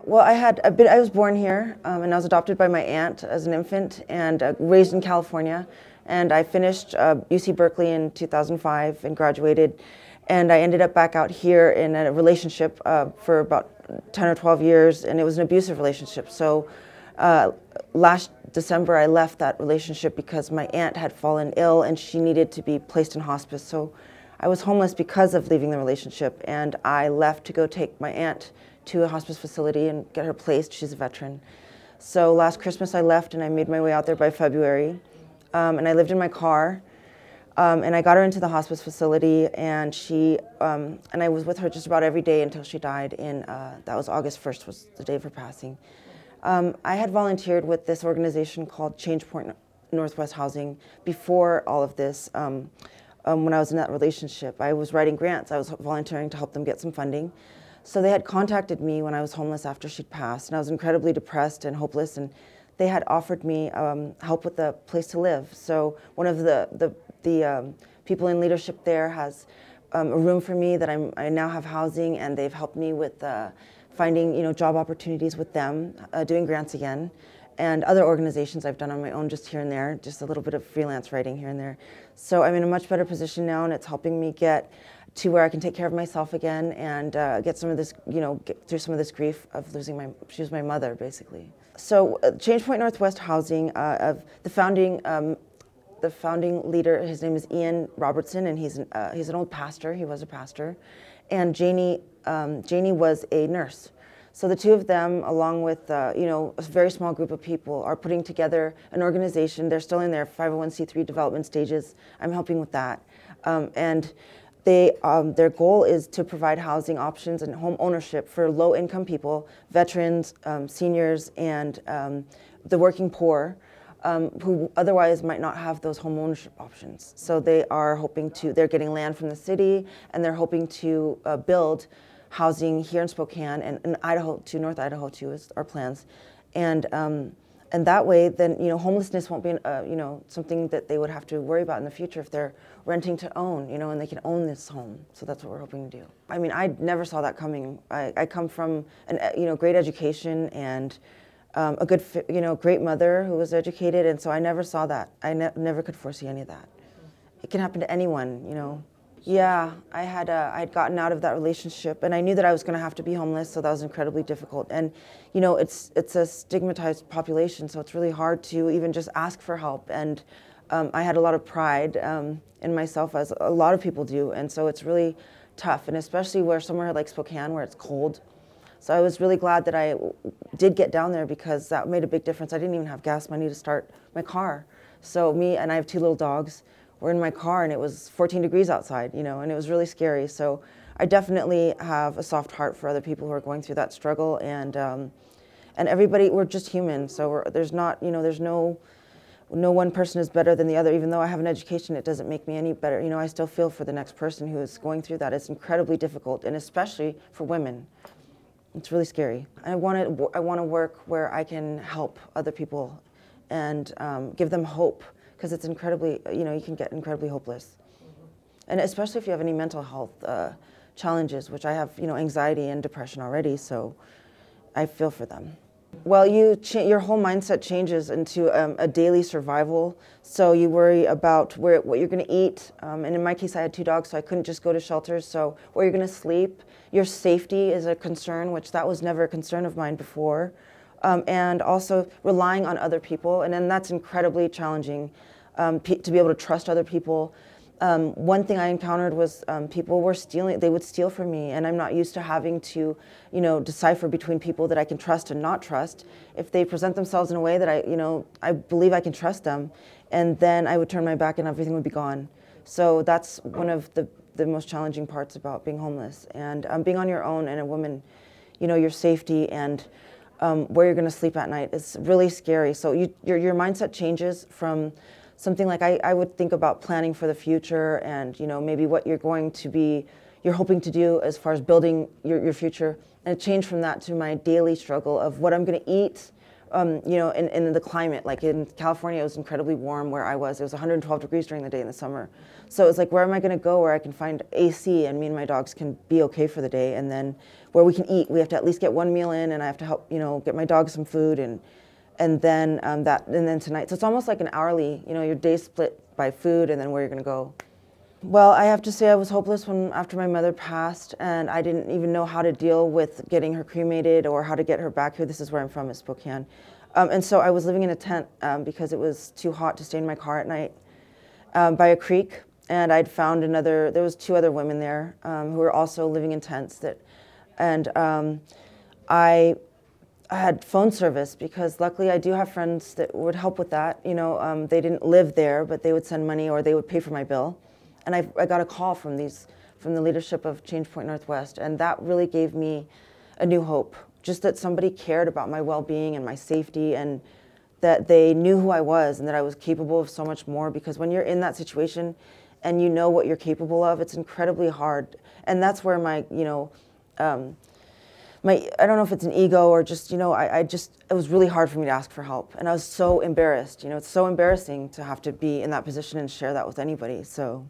Well, I had I was born here, um, and I was adopted by my aunt as an infant, and uh, raised in California. And I finished uh, UC Berkeley in 2005 and graduated. And I ended up back out here in a relationship uh, for about 10 or 12 years, and it was an abusive relationship. So uh, last December, I left that relationship because my aunt had fallen ill, and she needed to be placed in hospice. So I was homeless because of leaving the relationship, and I left to go take my aunt to a hospice facility and get her placed. She's a veteran. So last Christmas I left and I made my way out there by February. Um, and I lived in my car. Um, and I got her into the hospice facility, and she um, and I was with her just about every day until she died. In uh, that was August 1st, was the day of her passing. Um, I had volunteered with this organization called ChangePoint Northwest Housing before all of this. Um, um, when I was in that relationship, I was writing grants. I was volunteering to help them get some funding. So they had contacted me when I was homeless after she'd passed, and I was incredibly depressed and hopeless. And they had offered me um, help with a place to live. So one of the the, the um, people in leadership there has um, a room for me that I'm, I now have housing, and they've helped me with uh, finding you know job opportunities with them, uh, doing grants again, and other organizations I've done on my own just here and there, just a little bit of freelance writing here and there. So I'm in a much better position now, and it's helping me get to where I can take care of myself again and uh, get some of this, you know, get through some of this grief of losing my, she was my mother, basically. So uh, ChangePoint Northwest Housing, uh, of the founding, um, the founding leader, his name is Ian Robertson, and he's an, uh, he's an old pastor, he was a pastor. And Janie, um, Janie was a nurse. So the two of them, along with uh, you know a very small group of people, are putting together an organization. They're still in their 501c3 development stages. I'm helping with that, um, and they, um, their goal is to provide housing options and home ownership for low income people, veterans, um, seniors, and um, the working poor. Um, who otherwise might not have those home ownership options. So they are hoping to, they're getting land from the city and they're hoping to uh, build housing here in Spokane and in Idaho to North Idaho too is our plans. And um, and that way, then you know, homelessness won't be uh, you know something that they would have to worry about in the future if they're renting to own, you know, and they can own this home. So that's what we're hoping to do. I mean, I never saw that coming. I, I come from an uh, you know great education and um, a good you know great mother who was educated, and so I never saw that. I ne never could foresee any of that. It can happen to anyone, you know. Yeah, I had uh, I had gotten out of that relationship, and I knew that I was going to have to be homeless, so that was incredibly difficult. And you know, it's it's a stigmatized population, so it's really hard to even just ask for help. And um, I had a lot of pride um, in myself, as a lot of people do, and so it's really tough, and especially where somewhere like Spokane, where it's cold. So I was really glad that I did get down there because that made a big difference. I didn't even have gas money to start my car. So me and I have two little dogs were in my car and it was 14 degrees outside, you know, and it was really scary. So I definitely have a soft heart for other people who are going through that struggle. And, um, and everybody, we're just human. So there's not, you know, there's no, no one person is better than the other. Even though I have an education, it doesn't make me any better. You know, I still feel for the next person who is going through that. It's incredibly difficult, and especially for women. It's really scary. I want to, I want to work where I can help other people and um, give them hope because it's incredibly, you know, you can get incredibly hopeless. Mm-hmm. And especially if you have any mental health uh, challenges, which I have, you know, anxiety and depression already, so I feel for them. Well, you your whole mindset changes into um, a daily survival. So you worry about where what you're going to eat. Um, and in my case, I had two dogs, so I couldn't just go to shelters. So where you're going to sleep, your safety is a concern, which that was never a concern of mine before um, and also relying on other people. And then that's incredibly challenging um, to be able to trust other people. Um, one thing I encountered was um, people were stealing, they would steal from me, and I'm not used to having to, you know, decipher between people that I can trust and not trust. If they present themselves in a way that I, you know, I believe I can trust them, and then I would turn my back and everything would be gone. So that's one of the, the most challenging parts about being homeless and um, being on your own and a woman, you know, your safety and um, where you're going to sleep at night. is really scary. So you, your, your mindset changes from something like I, I would think about planning for the future and you know maybe what you're going to be you're hoping to do as far as building your, your future and change from that to my daily struggle of what i'm going to eat um, you know, and, the climate. Like in California, it was incredibly warm where I was. It was 112 degrees during the day in the summer. So it was like, where am I going to go where I can find AC and me and my dogs can be okay for the day? And then where we can eat, we have to at least get one meal in and I have to help, you know, get my dog some food and, and then um, that, and then tonight. So it's almost like an hourly, you know, your day split by food and then where you're going to go. Well, I have to say I was hopeless when after my mother passed, and I didn't even know how to deal with getting her cremated or how to get her back here. This is where I'm from, is Spokane. Um, and so I was living in a tent um, because it was too hot to stay in my car at night um, by a creek. And I'd found another, there was two other women there um, who were also living in tents. That, and um, I had phone service because luckily I do have friends that would help with that. You know, um, they didn't live there, but they would send money or they would pay for my bill. And I, I got a call from these, from the leadership of ChangePoint Northwest, and that really gave me a new hope. Just that somebody cared about my well-being and my safety, and that they knew who I was, and that I was capable of so much more. Because when you're in that situation, and you know what you're capable of, it's incredibly hard. And that's where my, you know, um, my I don't know if it's an ego or just you know I, I just it was really hard for me to ask for help and I was so embarrassed you know it's so embarrassing to have to be in that position and share that with anybody so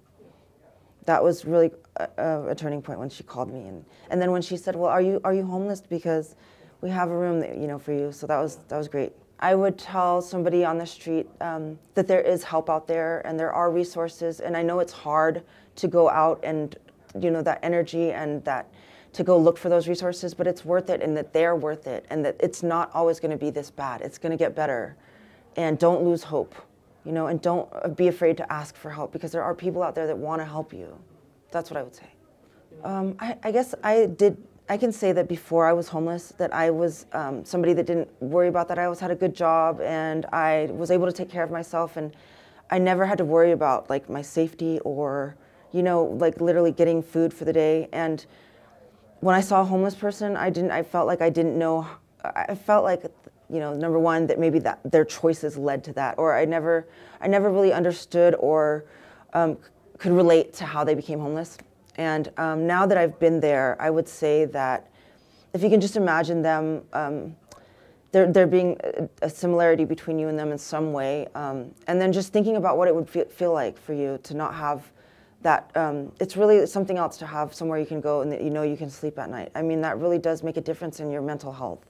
that was really a, uh, uh, a, turning point when she called me and and then when she said well are you are you homeless because we have a room that, you know for you so that was that was great i would tell somebody on the street um, that there is help out there and there are resources and i know it's hard to go out and you know that energy and that to go look for those resources but it's worth it and that they're worth it and that it's not always going to be this bad it's going to get better and don't lose hope you know, and don't uh, be afraid to ask for help because there are people out there that want to help you. That's what I would say. Um, I, I, guess I did. I can say that before I was homeless, that I was um, somebody that didn't worry about that. I always had a good job, and I was able to take care of myself, and I never had to worry about like my safety or, you know, like literally getting food for the day. And when I saw a homeless person, I didn't. I felt like I didn't know. I felt like you know, number one, that maybe that their choices led to that, or I never, I never really understood or um, could relate to how they became homeless. And um, now that I've been there, I would say that if you can just imagine them, um, there, there being a, similarity between you and them in some way, um, and then just thinking about what it would feel, feel like for you to not have that. Um, it's really something else to have somewhere you can go and that you know you can sleep at night. I mean, that really does make a difference in your mental health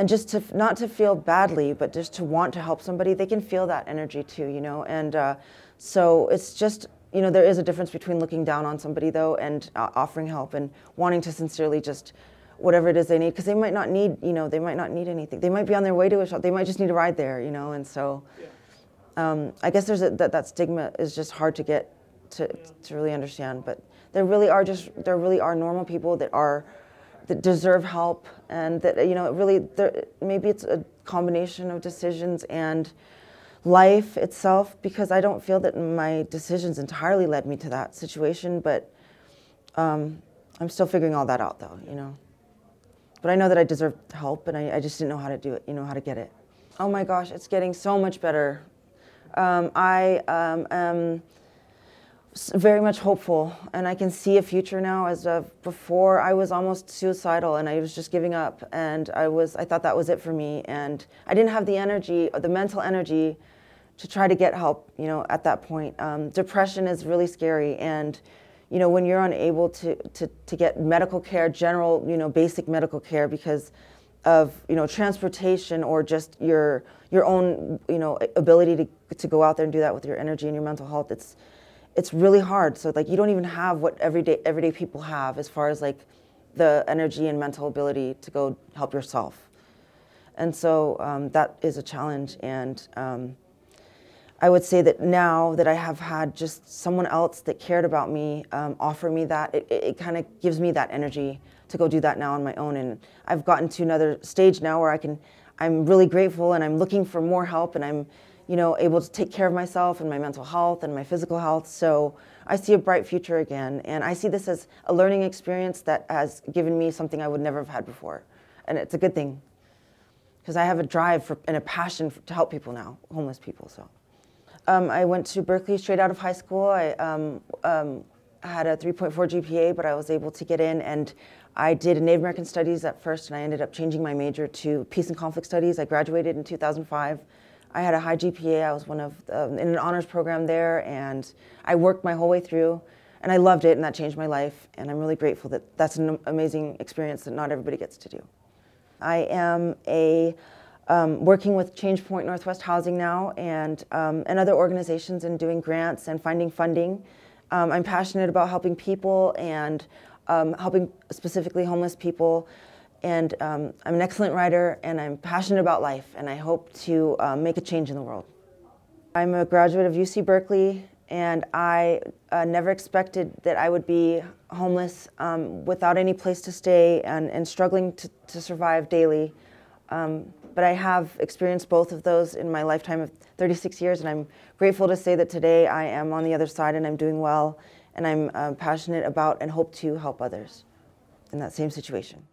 and just to not to feel badly, but just to want to help somebody, they can feel that energy too, you know. And uh, so it's just you know there is a difference between looking down on somebody though and uh, offering help and wanting to sincerely just whatever it is they need because they might not need you know they might not need anything they might be on their way to a shop they might just need a ride there you know and so um, i guess there's a, that, that stigma is just hard to get to, to really understand but there really are just there really are normal people that are that deserve help and that you know really there, maybe it's a combination of decisions and life itself because I don't feel that my decisions entirely led me to that situation but um, I'm still figuring all that out though you know but I know that I deserve help and I, I, just didn't know how to do it you know how to get it oh my gosh it's getting so much better um, I um, am very much hopeful and I can see a future now as of before I was almost suicidal and I was just giving up and I was I thought that was it for me and I didn't have the energy or the mental energy to try to get help you know at that point um, depression is really scary and you know when you're unable to, to to get medical care general you know basic medical care because of you know transportation or just your your own you know ability to to go out there and do that with your energy and your mental health it's it's really hard. So like you don't even have what everyday everyday people have as far as like the energy and mental ability to go help yourself. And so um, that is a challenge. And um, I would say that now that I have had just someone else that cared about me um, offer me that, it, it, it kind of gives me that energy to go do that now on my own. And I've gotten to another stage now where I can, I'm really grateful and I'm looking for more help and I'm you know, able to take care of myself and my mental health and my physical health. So I see a bright future again. And I see this as a learning experience that has given me something I would never have had before. And it's a good thing because I have a drive for, and a passion for, to help people now, homeless people. So um, I went to Berkeley straight out of high school. I um, um, had a 3.4 GPA, but I was able to get in and I did Native American Studies at first, and I ended up changing my major to Peace and Conflict Studies. I graduated in 2005 I had a high GPA. I was one of um, in an honors program there, and I worked my whole way through, and I loved it, and that changed my life. And I'm really grateful that that's an amazing experience that not everybody gets to do. I am a um, working with ChangePoint Northwest Housing now, and um, and other organizations, and doing grants and finding funding. Um, I'm passionate about helping people and um, helping specifically homeless people. And um, I'm an excellent writer, and I'm passionate about life, and I hope to uh, make a change in the world. I'm a graduate of UC Berkeley, and I uh, never expected that I would be homeless um, without any place to stay and, and struggling to, to survive daily. Um, but I have experienced both of those in my lifetime of 36 years, and I'm grateful to say that today I am on the other side and I'm doing well, and I'm uh, passionate about and hope to help others in that same situation.